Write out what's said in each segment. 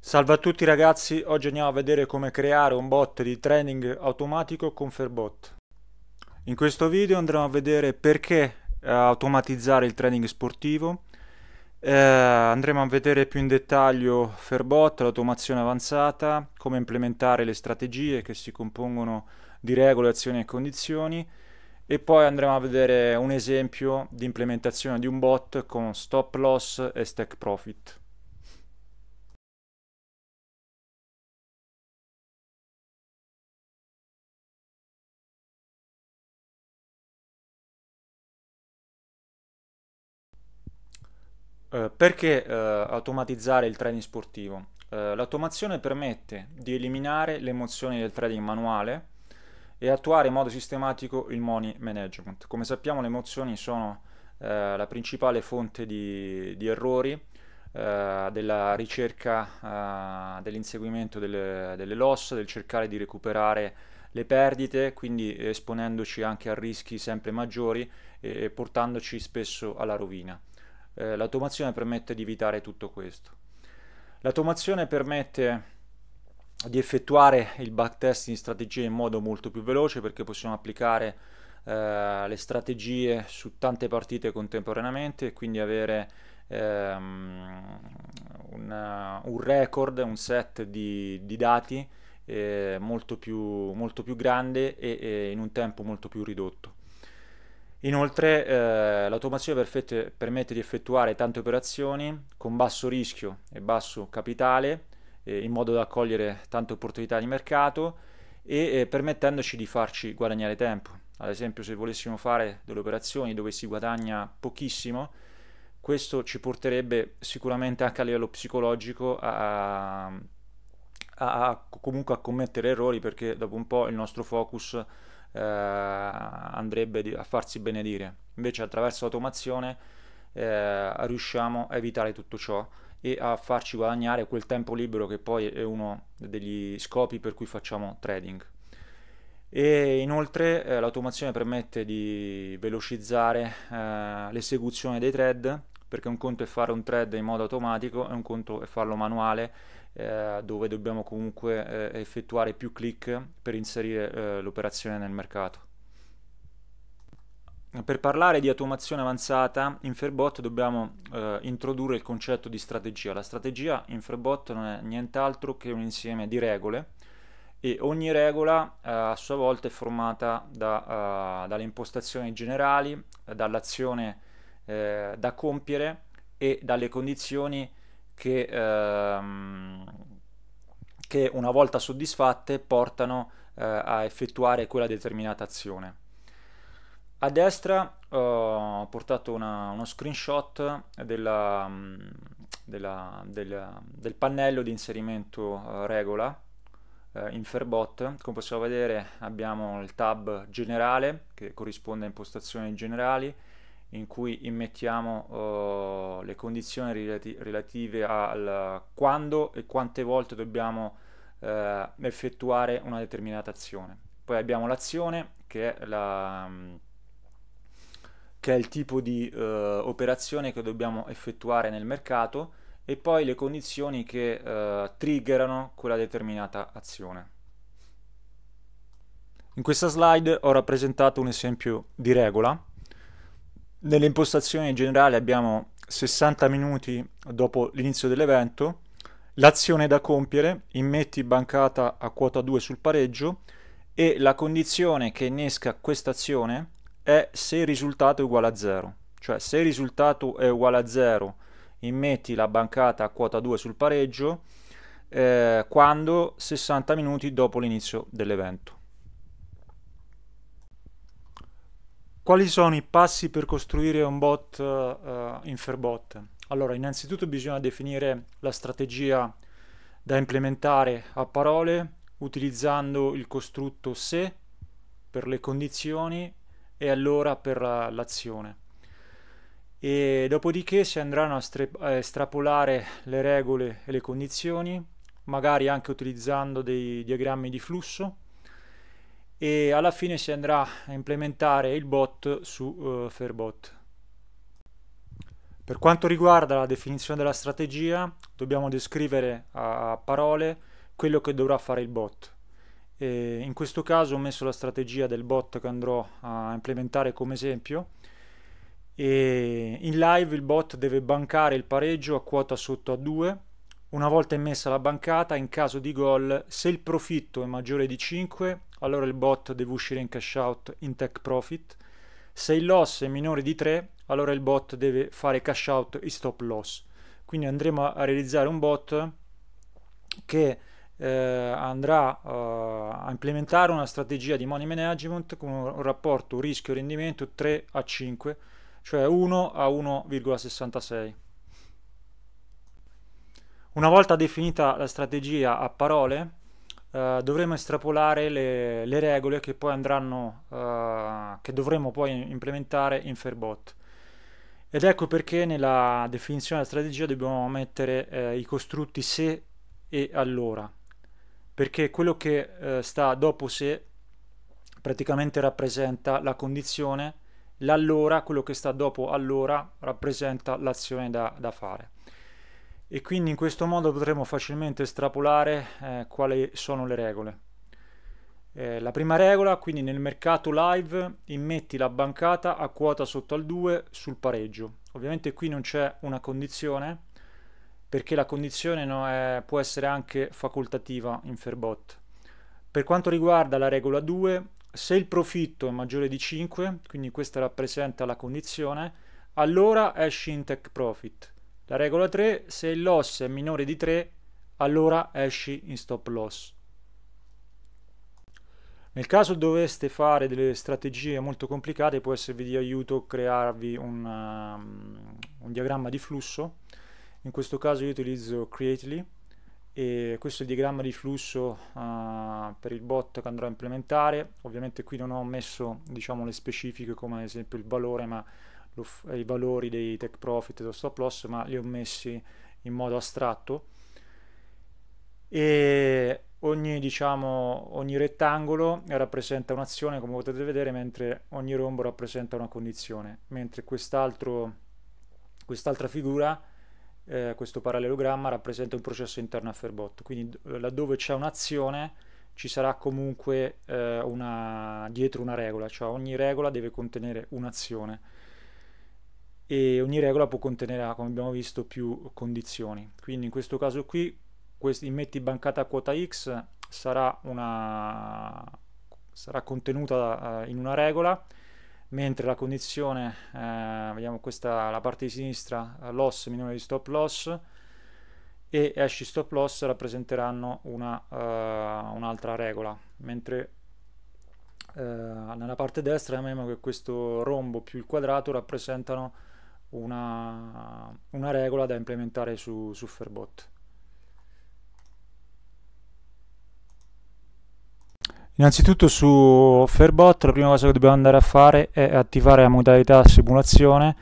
Salve a tutti ragazzi, oggi andiamo a vedere come creare un bot di training automatico con Fairbot. In questo video andremo a vedere perché eh, automatizzare il training sportivo, eh, andremo a vedere più in dettaglio Fairbot, l'automazione avanzata, come implementare le strategie che si compongono di regole, azioni e condizioni e poi andremo a vedere un esempio di implementazione di un bot con stop loss e stack profit. Eh, perché eh, automatizzare il trading sportivo? Eh, l'automazione permette di eliminare le emozioni del trading manuale e attuare in modo sistematico il money management. Come sappiamo le emozioni sono eh, la principale fonte di, di errori eh, della ricerca dell'inseguimento delle, delle loss, del cercare di recuperare le perdite, quindi esponendoci anche a rischi sempre maggiori e portandoci spesso alla rovina eh, l'automazione permette di evitare tutto questo. L'automazione permette di effettuare il backtest in strategia in modo molto più veloce perché possiamo applicare eh, le strategie su tante partite contemporaneamente e quindi avere ehm, una, un record, un set di, di dati eh, molto, più, molto, più, grande e, e in un tempo molto più ridotto. Inoltre eh, l'automazione perfette, permette di effettuare tante operazioni con basso rischio e basso capitale eh, in modo da accogliere tante opportunità di mercato e eh, permettendoci di farci guadagnare tempo. Ad esempio se volessimo fare delle operazioni dove si guadagna pochissimo, questo ci porterebbe sicuramente anche a livello psicologico a, a, a comunque a commettere errori perché dopo un po' il nostro focus eh, andrebbe a farsi benedire. Invece attraverso l'automazione eh, riusciamo a evitare tutto ciò e a farci guadagnare quel tempo libero che poi è uno degli scopi per cui facciamo trading. E inoltre eh, l'automazione permette di velocizzare eh, l'esecuzione dei trade, perché un conto è fare un trade in modo automatico e un conto è farlo manuale eh, dove dobbiamo comunque eh, effettuare più click per inserire eh, l'operazione nel mercato. Per parlare di automazione avanzata in Fairbot dobbiamo eh, introdurre il concetto di strategia. La strategia in Fairbot non è nient'altro che un insieme di regole e ogni regola eh, a sua volta è formata da, uh, dalle impostazioni generali, dall'azione eh, da compiere e dalle condizioni che, ehm, che una volta soddisfatte portano eh, a effettuare quella determinata azione. A destra ho portato una, uno screenshot della, della, della, del pannello di inserimento eh, regola eh, in Fairbot. Come possiamo vedere abbiamo il tab generale che corrisponde a impostazioni generali, in cui immettiamo uh, le condizioni relati relative al quando e quante volte dobbiamo uh, effettuare una determinata azione. Poi abbiamo l'azione che, la, mm, che è il tipo di uh, operazione che dobbiamo effettuare nel mercato e poi le condizioni che triggerano quella determinata azione. In questa slide ho rappresentato un esempio di regola nelle impostazioni generali abbiamo 60 minuti dopo l'inizio dell'evento, l'azione da compiere, immetti bancata a quota 2 sul pareggio e la condizione che innesca questa azione è se il risultato è uguale a 0. Cioè se il risultato è uguale a 0, immetti la bancata a quota 2 sul pareggio eh, quando 60 minuti dopo l'inizio dell'evento. Quali sono i passi per costruire un bot uh, eh, eh, Fairbot? Allora, innanzitutto bisogna definire la strategia da implementare a parole utilizzando il costrutto se per le condizioni e allora per l'azione. e dopodiché si andranno a, a estrapolare le regole e le condizioni, magari anche utilizzando dei diagrammi di flusso e alla fine si andrà a implementare il bot su uh, eh, Fairbot. Per quanto riguarda la definizione della strategia, dobbiamo descrivere a parole quello che dovrà fare il bot. E in questo caso ho messo la strategia del bot che andrò a implementare come esempio. E in live il bot deve bancare il pareggio a quota sotto a 2 una volta immessa la bancata, in caso di gol, se il profitto è maggiore di 5, allora il bot deve uscire in cash out in take profit. Se il loss è minore di 3, allora il bot deve fare cash out in stop loss. Quindi andremo a realizzare un bot che eh, andrà eh, a implementare una strategia di money management con un rapporto rischio-rendimento 3 a 5, cioè 1 a 1,66. Una volta definita la strategia a parole, Uh, dovremo estrapolare le, le, regole che poi andranno uh, che dovremo poi implementare in Fairbot ed ecco perché nella definizione della strategia dobbiamo mettere eh, i costrutti se e allora perché quello che eh, sta dopo se praticamente rappresenta la condizione l'allora, quello che sta dopo allora rappresenta l'azione da, da fare e quindi in questo modo potremo facilmente estrapolare eh, quali sono le regole. Eh, la prima regola, quindi nel mercato live immetti la bancata a quota sotto al 2 sul pareggio. Ovviamente qui non c'è una condizione perché la condizione no è, può essere anche facoltativa in Fairbot. Per quanto riguarda la regola 2, se il profitto è maggiore di 5, quindi questa rappresenta la condizione, allora esci in take profit la regola 3, se il loss è minore di 3, allora esci in stop loss. Nel caso doveste fare delle strategie molto complicate, può esservi di aiuto crearvi un, um, un diagramma di flusso. In questo caso io utilizzo Creately e questo è il diagramma di flusso uh, per il bot che andrò a implementare. Ovviamente qui non ho messo diciamo, le specifiche come ad esempio il valore, ma i valori dei take profit e dello stop loss, ma li ho messi in modo astratto e ogni, diciamo, ogni rettangolo rappresenta un'azione come potete vedere mentre ogni rombo rappresenta una condizione mentre quest'altra figura eh, questo parallelogramma rappresenta un processo interno a Fairbot quindi eh, laddove c'è un'azione ci sarà comunque eh, una, dietro una regola cioè ogni regola deve contenere un'azione e ogni regola può contenere, come abbiamo visto, più condizioni. Quindi in questo caso qui, quest metti bancata a quota x sarà, una, sarà contenuta eh, in una regola, mentre la condizione, eh, vediamo questa, la parte di sinistra, eh, loss minore di stop loss, e hash stop loss rappresenteranno eh, un'altra uh, un regola, mentre uh, nella parte destra vediamo che questo rombo più il quadrato rappresentano una, una regola da implementare su, su Fairbot. Innanzitutto su Fairbot la prima cosa che dobbiamo andare a fare è attivare la modalità simulazione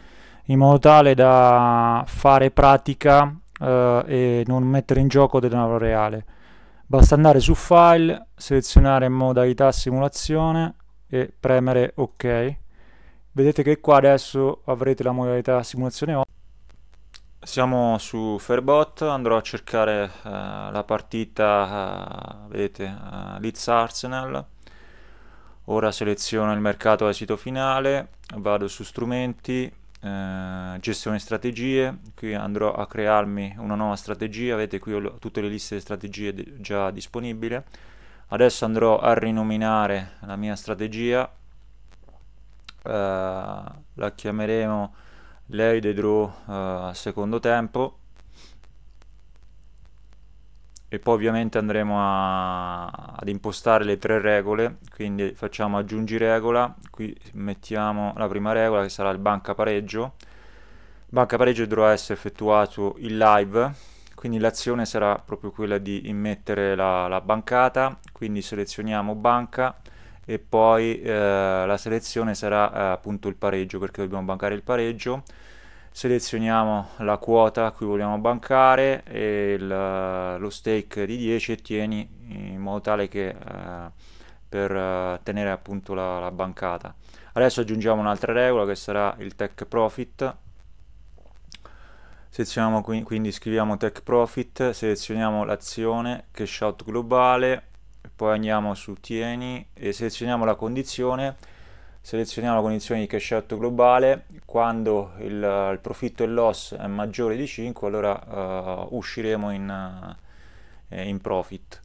in modo tale da fare pratica eh, e non mettere in gioco denaro reale. Basta andare su File, selezionare modalità simulazione e premere OK vedete che qua adesso avrete la modalità simulazione on. Siamo su Fairbot, andrò a cercare uh, la partita, uh, vedete, uh, Leeds Arsenal. Ora seleziono il mercato esito finale, vado su strumenti, eh, gestione strategie, qui andrò a crearmi una nuova strategia, vedete qui ho tutte le liste di strategie di già disponibili. Adesso andrò a rinominare la mia strategia, eh, la chiameremo lei De draw eh, al secondo tempo e poi ovviamente andremo a, ad impostare le tre regole quindi facciamo aggiungi regola qui mettiamo la prima regola che sarà il banca pareggio il banca pareggio dovrà essere effettuato in live quindi l'azione sarà proprio quella di immettere la, la bancata quindi selezioniamo banca e poi eh, la selezione sarà eh, appunto il pareggio perché dobbiamo bancare il pareggio selezioniamo la quota a cui vogliamo bancare il, eh, lo stake di 10 e tieni in modo tale che eh, per eh, tenere appunto la, la bancata adesso aggiungiamo un'altra regola che sarà il tech profit selezioniamo quindi scriviamo tech profit selezioniamo l'azione cash out globale poi andiamo su tieni e selezioniamo la condizione selezioniamo la condizione di cash out globale quando il, il profitto e il loss è maggiore di 5 allora uh, usciremo in, uh, in profit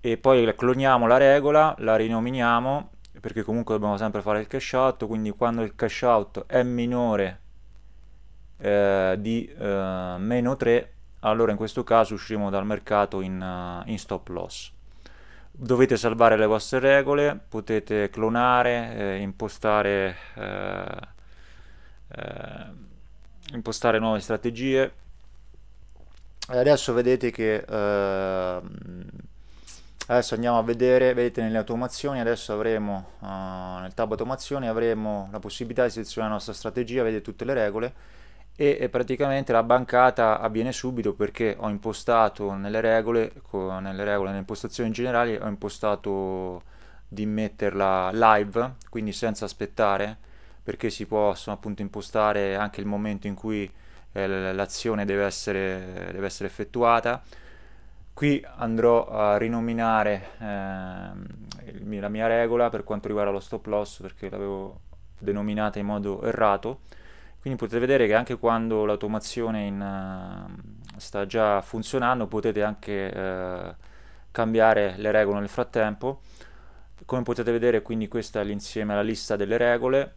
e poi cloniamo la regola la rinominiamo perché comunque dobbiamo sempre fare il cash out quindi quando il cash out è minore eh, di eh, meno 3 allora in questo caso usciremo dal mercato in, uh, in stop loss dovete salvare le vostre regole, potete clonare, eh, impostare, eh, eh, impostare, nuove strategie. E adesso vedete che eh, adesso andiamo a vedere, vedete nelle automazioni, adesso avremo eh, nel tab automazioni avremo la possibilità di selezionare la nostra strategia, vedete tutte le regole e praticamente la bancata avviene subito perché ho impostato nelle regole, nelle regole, nelle impostazioni generali, ho impostato di metterla live, quindi senza aspettare, perché si possono appunto impostare anche il momento in cui eh, l'azione deve essere, deve essere effettuata. Qui andrò a rinominare eh, la mia regola per quanto riguarda lo stop loss perché l'avevo denominata in modo errato quindi potete vedere che anche quando l'automazione uh, sta già funzionando potete anche uh, cambiare le regole nel frattempo come potete vedere quindi questa è l'insieme alla lista delle regole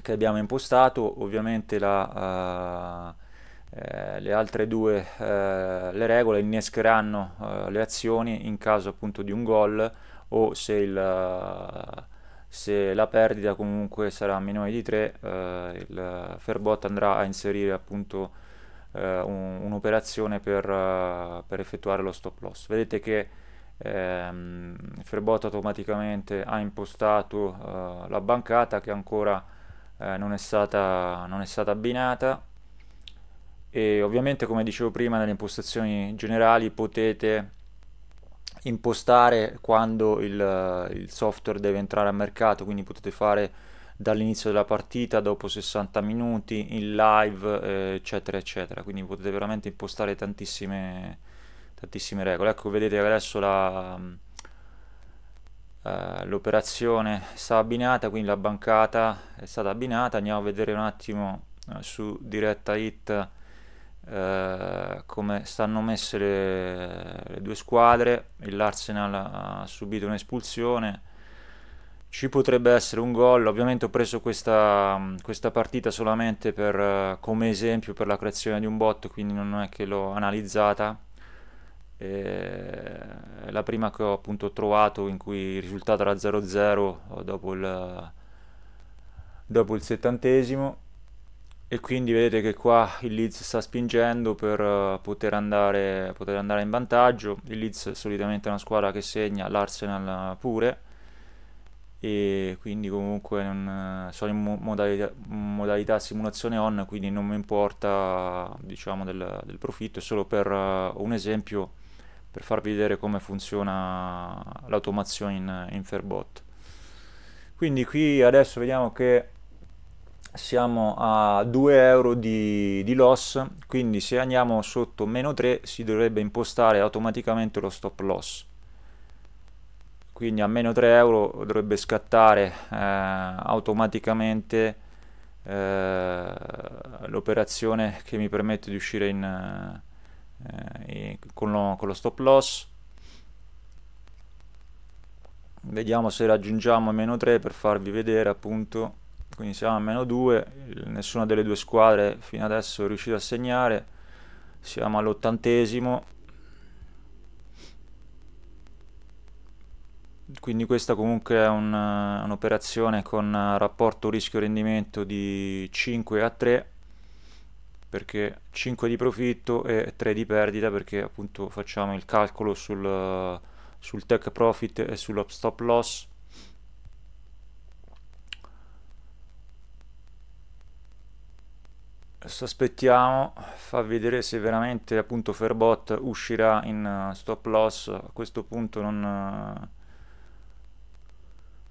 che abbiamo impostato ovviamente la, uh, eh, le altre due eh, le regole innescheranno le azioni in caso appunto di un gol o se il se la perdita comunque sarà minore di 3 eh, il Fairbot andrà a inserire appunto eh, un'operazione un per, eh, per, effettuare lo stop loss vedete che ehm, Fairbot automaticamente ha impostato eh, la bancata che ancora non è, stata, non è stata abbinata e ovviamente come dicevo prima nelle impostazioni generali potete impostare quando il, il software deve entrare a mercato, quindi potete fare dall'inizio della partita, dopo 60 minuti, in live, eh, eccetera, eccetera. Quindi potete veramente impostare tantissime, tantissime regole. Ecco, vedete adesso la, uh, l'operazione sta abbinata, quindi la bancata è stata abbinata. Andiamo a vedere un attimo uh, su diretta hit eh, come stanno messe le, le due squadre, l'Arsenal ha subito un'espulsione, ci potrebbe essere un gol, ovviamente ho preso questa, questa partita solamente per, come esempio per la creazione di un bot, quindi non è che l'ho analizzata, è la prima che ho appunto trovato in cui il risultato era 0-0 dopo il, dopo il settantesimo e quindi vedete che qua il Leeds sta spingendo per eh, poter andare, poter andare in vantaggio il Leeds è solitamente una squadra che segna l'Arsenal eh, pure e quindi comunque non, eh, sono in modalità, modalità, simulazione on quindi non mi importa diciamo del, del profitto è solo per un esempio per farvi vedere come funziona l'automazione in, in Fairbot quindi qui adesso vediamo che siamo a 2 euro di, di, loss quindi se andiamo sotto meno 3 si dovrebbe impostare automaticamente lo stop loss quindi a meno 3 euro dovrebbe scattare eh, automaticamente eh, l'operazione che mi permette di uscire in, eh, in, con, lo, con lo stop loss vediamo se raggiungiamo meno 3 per farvi vedere appunto quindi siamo a meno 2, nessuna delle due squadre fino adesso è riuscita a segnare, siamo all'ottantesimo, quindi questa comunque è un'operazione un con rapporto rischio-rendimento di 5 a 3, perché 5 di profitto e 3 di perdita, perché appunto facciamo il calcolo sul, sul tech profit e sullo stop loss, sospettiamo fa vedere se veramente appunto Ferbot uscirà in eh, stop loss a questo punto non, eh,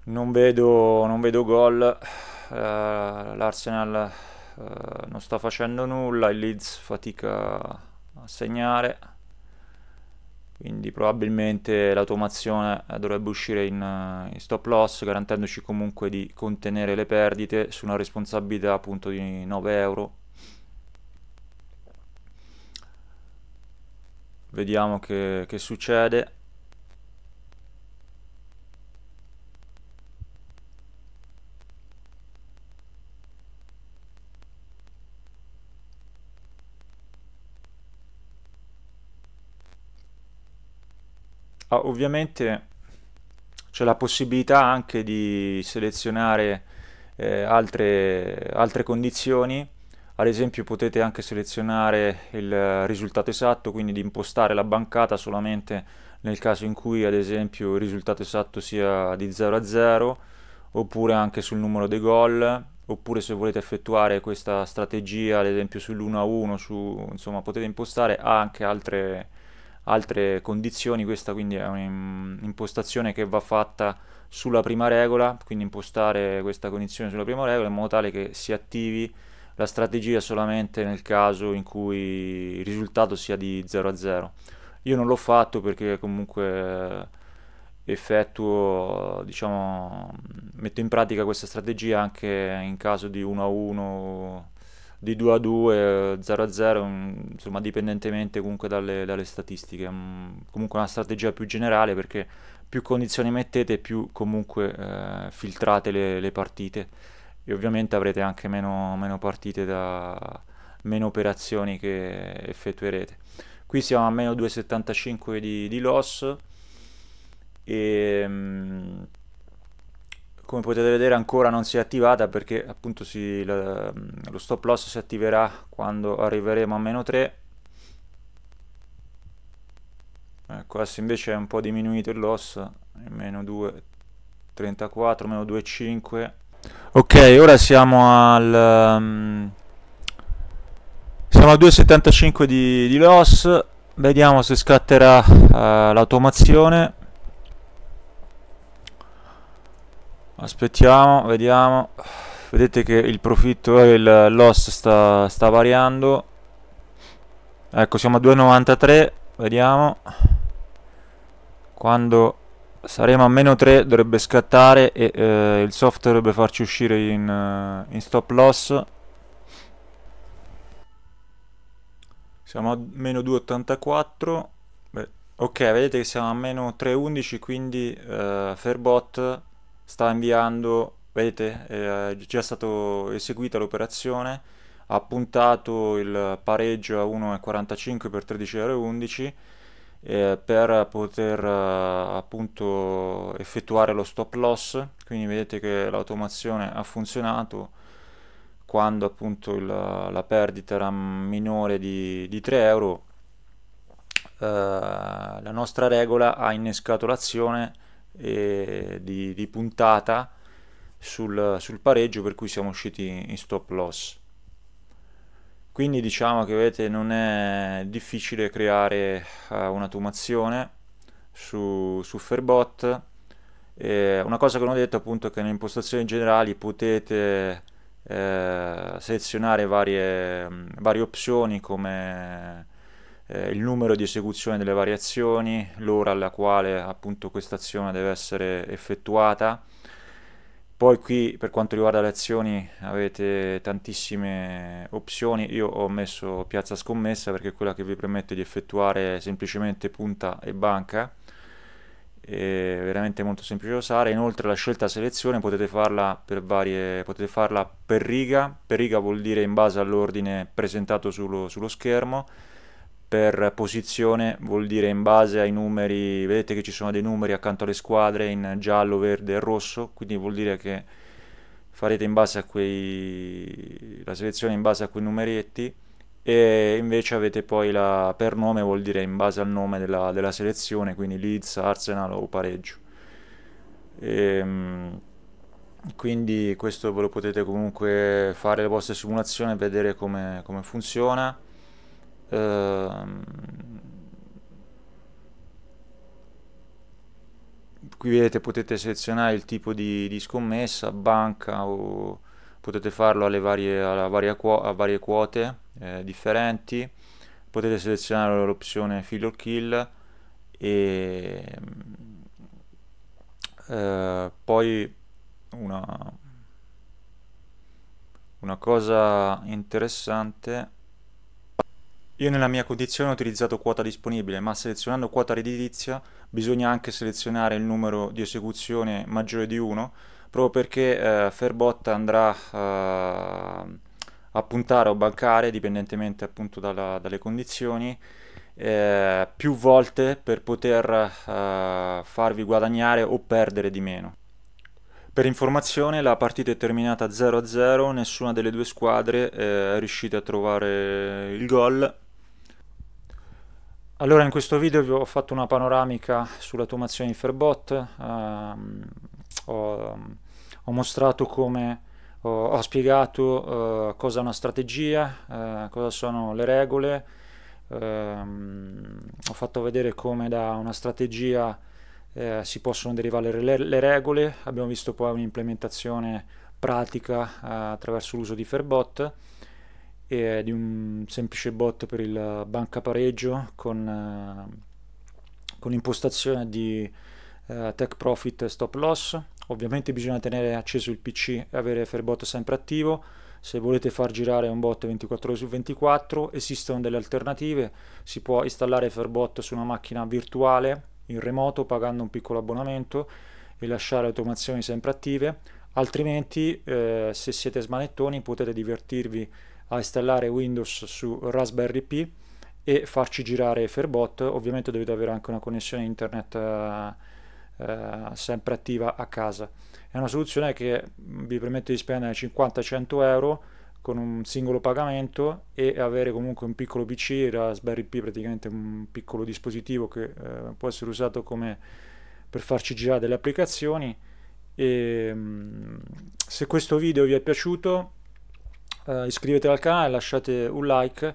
non vedo non vedo gol uh, l'Arsenal non sta facendo nulla il Leeds fatica a segnare quindi probabilmente l'automazione dovrebbe uscire in, in, stop loss garantendoci comunque di contenere le perdite su una responsabilità appunto di 9 euro vediamo che, che succede ah, ovviamente c'è la possibilità anche di selezionare eh, altre, altre condizioni ad esempio potete anche selezionare il risultato esatto quindi di impostare la bancata solamente nel caso in cui ad esempio il risultato esatto sia di 0 a 0 oppure anche sul numero dei gol oppure se volete effettuare questa strategia ad esempio sull'1 a 1 su, insomma potete impostare anche altre, altre condizioni questa quindi è un'impostazione che va fatta sulla prima regola quindi impostare questa condizione sulla prima regola in modo tale che si attivi la strategia solamente nel caso in cui il risultato sia di 0 a 0. Io non l'ho fatto perché comunque effettuo, diciamo, metto in pratica questa strategia anche in caso di 1 a 1, di 2 a 2, 0 a 0, mm, insomma, dipendentemente comunque dalle, dalle statistiche. Mm, comunque una strategia più generale perché più condizioni mettete, più comunque eh, filtrate le, le partite e ovviamente avrete anche meno, meno partite da meno operazioni che effettuerete qui siamo a meno 2,75 di, di loss e ehm, come potete vedere ancora non si è attivata perché appunto si, la, lo stop loss si attiverà quando arriveremo a meno 3 ecco adesso invece è un po' diminuito il loss meno 2,34 meno 2,5 ok ora siamo al um, siamo a 2,75 di, di, loss vediamo se scatterà uh, l'automazione aspettiamo vediamo vedete che il profitto e eh, il loss sta, sta variando ecco siamo a 2,93 vediamo quando saremo a meno 3 dovrebbe scattare e eh, il soft dovrebbe farci uscire in, eh, in stop loss siamo a meno 2,84 ok vedete che siamo a meno 3,11 quindi eh, Fairbot sta inviando vedete è già stata eseguita l'operazione ha puntato il pareggio a 1,45 per 13,11 eh, per poter eh, appunto effettuare lo stop loss quindi vedete che l'automazione ha funzionato quando appunto il, la perdita era minore di, di 3 euro eh, la nostra regola ha innescato l'azione eh, di, di, puntata sul, sul pareggio per cui siamo usciti in stop loss quindi diciamo che vedete non è difficile creare uh, eh, un'automazione su, su Fairbot eh, una cosa che non ho detto appunto è che nelle impostazioni generali potete eh, selezionare varie, mm, varie, opzioni come eh, il numero di esecuzione delle variazioni, l'ora alla quale appunto questa azione deve essere effettuata poi qui per quanto riguarda le azioni avete tantissime opzioni, io ho messo piazza scommessa perché è quella che vi permette di effettuare semplicemente punta e banca, è veramente molto semplice da usare, inoltre la scelta selezione potete farla per, varie, potete farla per riga, per riga vuol dire in base all'ordine presentato sullo, sullo schermo, per posizione vuol dire in base ai numeri, vedete che ci sono dei numeri accanto alle squadre in giallo, verde e rosso, quindi vuol dire che farete in base a quei, la selezione in base a quei numeretti e invece avete poi la, per nome vuol dire in base al nome della, della selezione, quindi Leeds, Arsenal o pareggio. E, ehm, quindi questo ve lo potete comunque fare le vostre simulazioni e vedere come, come funziona Ehm, qui vedete potete selezionare il tipo di, di scommessa, banca o potete farlo alle varie, varia a varie quote eh, differenti, potete selezionare l'opzione fill or kill e eh, poi una, una cosa interessante io nella mia condizione ho utilizzato quota disponibile, ma selezionando quota redditizia bisogna anche selezionare il numero di esecuzione maggiore di 1, proprio perché eh, Fairbot andrà eh, a puntare o bancare, dipendentemente appunto dalla, dalle condizioni, eh, più volte per poter eh, farvi guadagnare o perdere di meno. Per informazione, la partita è terminata 0-0, nessuna delle due squadre eh, è riuscita a trovare il gol, allora in questo video vi ho fatto una panoramica sull'automazione Inferbot, ehm, ho, ho, mostrato come, ho, ho spiegato eh, cosa è una strategia, eh, cosa sono le regole, ehm, ho fatto vedere come da una strategia eh, si possono derivare le, le, regole, abbiamo visto poi un'implementazione pratica eh, attraverso l'uso di Fairbot e di un semplice bot per il banca pareggio con, eh, con impostazione di eh, take profit e stop loss. Ovviamente bisogna tenere acceso il PC e avere Fairbot sempre attivo. Se volete far girare un bot 24 ore su 24 esistono delle alternative, si può installare Fairbot su una macchina virtuale in remoto pagando un piccolo abbonamento e lasciare automazioni sempre attive, altrimenti eh, se siete smanettoni potete divertirvi a installare Windows su Raspberry Pi e farci girare Fairbot. Ovviamente dovete avere anche una connessione internet eh, eh, sempre attiva a casa. È una soluzione che vi permette di spendere 50-100 euro con un singolo pagamento e avere comunque un piccolo PC, Raspberry Pi praticamente un piccolo dispositivo che eh, può essere usato come per farci girare delle applicazioni e ehm, se questo video vi è piaciuto eh, iscrivetevi al canale, lasciate un like,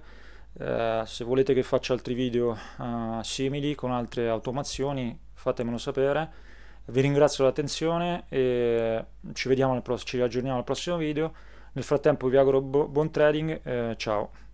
eh, se volete che faccia altri video eh, simili con altre automazioni fatemelo sapere. Vi ringrazio l'attenzione e ci vediamo, ci aggiorniamo al prossimo video. Nel frattempo vi auguro buon trading, ciao!